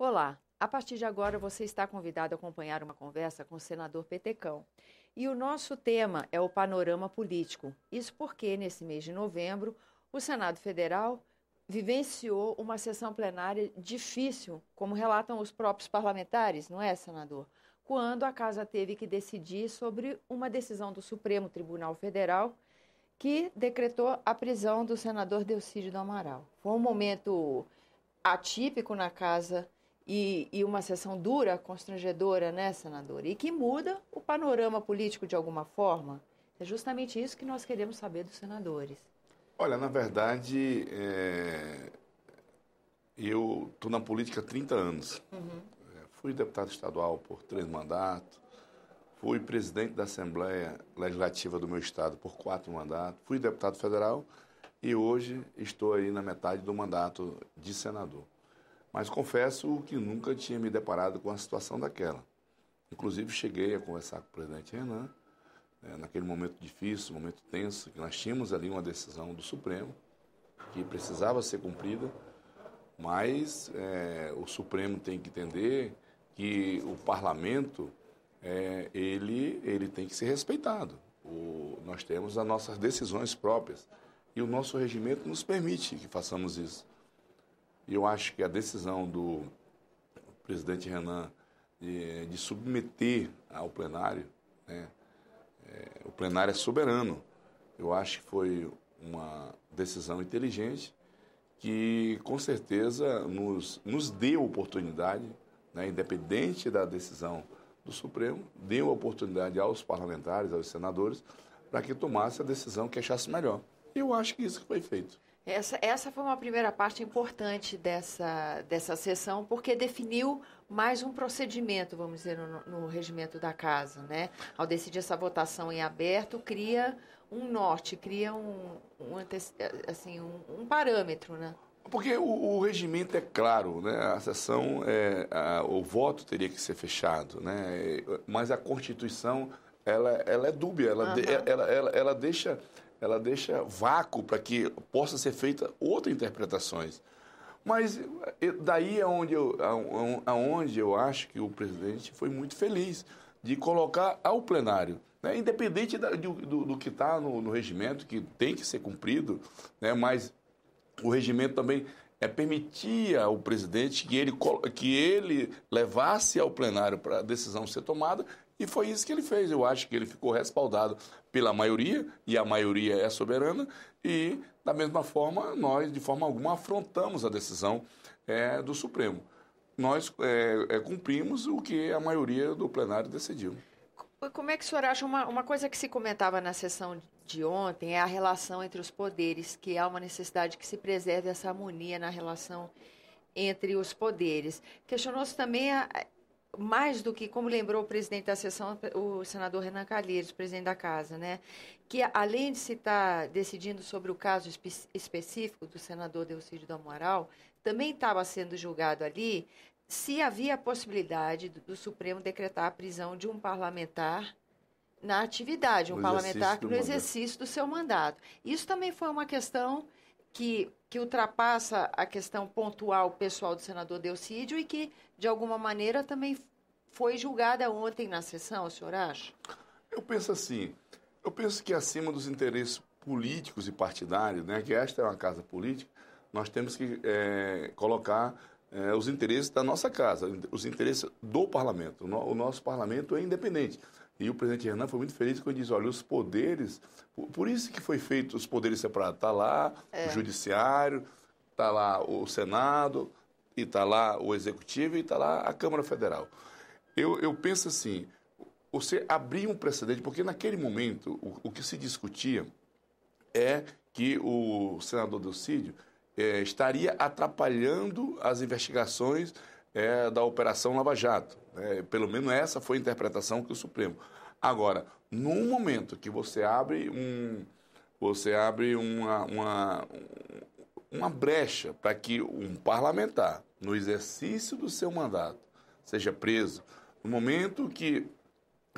Olá, a partir de agora você está convidado a acompanhar uma conversa com o senador Petecão. E o nosso tema é o panorama político. Isso porque, nesse mês de novembro, o Senado Federal vivenciou uma sessão plenária difícil, como relatam os próprios parlamentares, não é, senador? Quando a Casa teve que decidir sobre uma decisão do Supremo Tribunal Federal que decretou a prisão do senador Delcídio do Amaral. Foi um momento atípico na Casa e, e, uma sessão dura, constrangedora, né, senadora? E que muda o panorama político de alguma forma? É justamente isso que nós queremos saber dos senadores. Olha, na verdade, é... eu estou na política há 30 anos. Uhum. É, fui deputado estadual por três mandatos, fui presidente da Assembleia Legislativa do meu estado por quatro mandatos, fui deputado federal e hoje estou aí na metade do mandato de senador. Mas confesso que nunca tinha me deparado com a situação daquela. Inclusive, cheguei a conversar com o presidente Renan, né, naquele momento difícil, momento tenso, que nós tínhamos ali uma decisão do Supremo, que precisava ser cumprida, mas é, o Supremo tem que entender que o parlamento é, ele, ele tem que ser respeitado. O, nós temos as nossas decisões próprias e o nosso regimento nos permite que façamos isso. E eu acho que a decisão do presidente Renan de, de submeter ao plenário, né, é, o plenário é soberano. Eu acho que foi uma decisão inteligente que com certeza nos, nos deu oportunidade, né, independente da decisão do Supremo, deu oportunidade aos parlamentares, aos senadores, para que tomasse a decisão que achasse melhor. Eu acho que isso foi feito. Essa, essa foi uma primeira parte importante dessa, dessa sessão, porque definiu mais um procedimento, vamos dizer, no, no regimento da casa. Né? Ao decidir essa votação em aberto, cria um norte, cria um, um assim, um, um, parâmetro. Né? Porque o, o, regimento é claro, né? a sessão, é, a, o voto teria que ser fechado, né? mas a Constituição ela, ela é dúbia, ela, uhum. de, ela, ela, ela deixa ela deixa vácuo para que possa ser feita outras interpretações. Mas daí é onde eu, aonde eu acho que o presidente foi muito feliz de colocar ao plenário, né? independente da, do, do, do, que está no, no, regimento, que tem que ser cumprido, né? mas o regimento também é, permitia ao presidente que ele, que ele levasse ao plenário para a decisão ser tomada e foi isso que ele fez. Eu acho que ele ficou respaldado pela maioria, e a maioria é soberana, e da mesma forma, nós, de forma alguma, afrontamos a decisão é, do Supremo. Nós é, é cumprimos o que a maioria do plenário decidiu. Como é que o senhor acha? Uma, uma coisa que se comentava na sessão de ontem é a relação entre os poderes, que há uma necessidade que se preserve essa harmonia na relação entre os poderes. Questionou-se também a, mais do que, como lembrou o presidente da sessão, o senador Renan Calheiros, presidente da casa, né, que além de se estar tá decidindo sobre o caso espe específico do senador Delcídio do Amaral, também estava sendo julgado ali se havia a possibilidade do, do Supremo decretar a prisão de um parlamentar na atividade, um parlamentar no exercício do seu mandato. Isso também foi uma questão que, que ultrapassa a questão pontual pessoal do senador Delcídio e que, de alguma maneira, também foi julgada ontem na sessão, o senhor acha? Eu penso assim, eu penso que acima dos interesses políticos e partidários, né, que esta é uma casa política, nós temos que é, colocar é, os interesses da nossa casa, os interesses do parlamento. O nosso parlamento é independente. E o presidente Renan foi muito feliz quando disse, olha, os poderes, por isso que foi feito os poderes separados. Está lá é. o judiciário, está lá o Senado, e está lá o Executivo, e está lá a Câmara Federal. Eu, eu penso assim, você abriu um precedente, porque naquele momento o, o que se discutia é que o senador Delcídio é, estaria atrapalhando as investigações é, da Operação Lava Jato. Né? pelo menos essa foi a interpretação que o Supremo. Agora, no momento que você abre um, você abre uma, uma, uma brecha para que um parlamentar, no exercício do seu mandato, seja preso, no momento que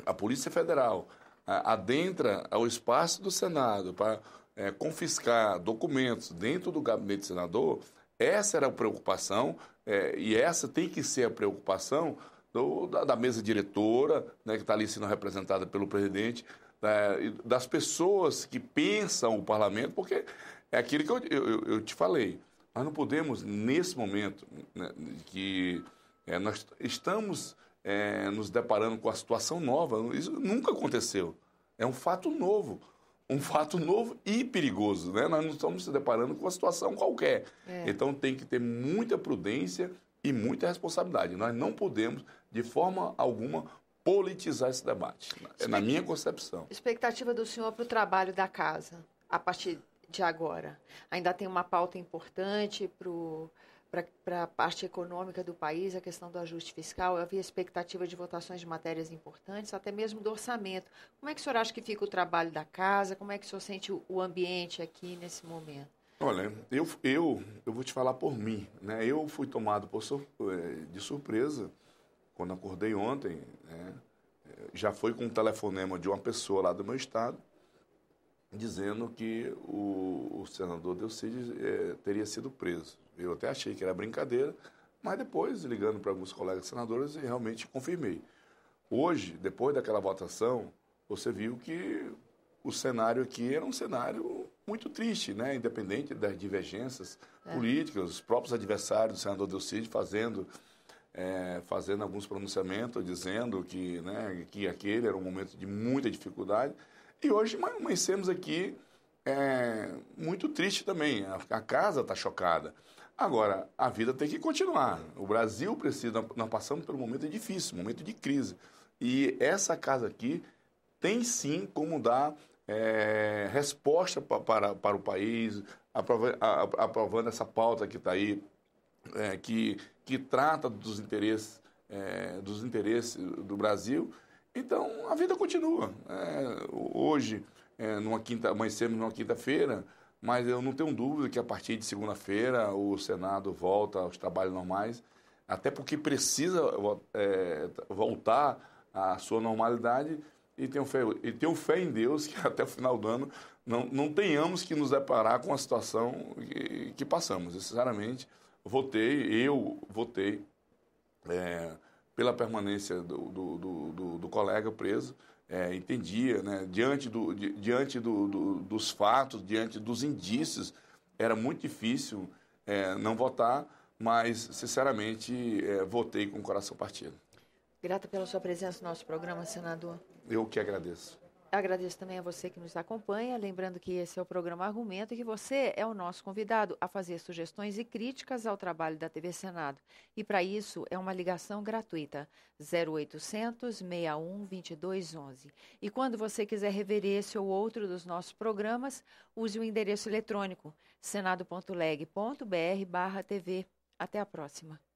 a Polícia Federal adentra ao espaço do Senado para é, confiscar documentos dentro do gabinete do senador, essa era a preocupação é, e essa tem que ser a preocupação do, da, da, mesa diretora, né, que está ali sendo representada pelo presidente, né, das pessoas que pensam o parlamento, porque é aquilo que eu, eu, eu te falei. Nós não podemos, nesse momento, né, que é, nós estamos é, nos deparando com a situação nova, isso nunca aconteceu. É um fato novo um fato novo e perigoso, né? Nós não estamos se deparando com uma situação qualquer. É. Então tem que ter muita prudência e muita responsabilidade. Nós não podemos, de forma alguma, politizar esse debate, É na minha concepção. Expectativa do senhor para o trabalho da casa, a partir de agora. Ainda tem uma pauta importante para o para a parte econômica do país, a questão do ajuste fiscal, havia expectativa de votações de matérias importantes, até mesmo do orçamento. Como é que o senhor acha que fica o trabalho da casa? Como é que o senhor sente o ambiente aqui nesse momento? Olha, eu, eu, eu vou te falar por mim. Né? Eu fui tomado por, eh, de surpresa quando acordei ontem. Né? Eh, já foi com um telefonema de uma pessoa lá do meu estado dizendo que o, o senador Delcides é, eh, teria sido preso. Eu até achei que era brincadeira, mas depois, ligando para alguns colegas senadores, realmente confirmei. Hoje, depois daquela votação, você viu que o cenário aqui era um cenário muito triste, né? independente das divergências é. políticas, os próprios adversários do senador Delcide fazendo, é, fazendo alguns pronunciamentos, dizendo que, né, que aquele era um momento de muita dificuldade e hoje amanhecemos aqui é, muito triste também. A, a casa está chocada. Agora, a vida tem que continuar. O Brasil precisa. Nós passamos pelo momento difícil, momento de crise. E essa casa aqui tem sim como dar é, resposta para, para, para o país, aprova, a, aprovando essa pauta que está aí, é, que, que trata dos interesses, é, dos interesses do Brasil então a vida continua. É, hoje, é, numa quinta, amanhecemos numa quinta-feira, mas eu não tenho dúvida que a partir de segunda-feira o Senado volta aos trabalhos normais, até porque precisa é, voltar à sua normalidade e tenho, fé, e tenho fé em Deus que até o final do ano não, não tenhamos que nos deparar com a situação que, que passamos. E, sinceramente, votei, eu votei. É, pela permanência do, do, do, do colega preso, é, entendia, né? diante, do, di, diante dos fatos, diante dos indícios, era muito difícil é, não votar, mas, sinceramente, é, votei com o coração partido. Grata pela sua presença no nosso programa, senador. Eu que agradeço. Agradeço também a você que nos acompanha, lembrando que esse é o programa Argumento e que você é o nosso convidado a fazer sugestões e críticas ao trabalho da TV Senado. E para isso é uma ligação gratuita, 0800 61 2211. E quando você quiser rever esse ou outro dos nossos programas, use o endereço eletrônico senado.leg.br/tv. Até a próxima.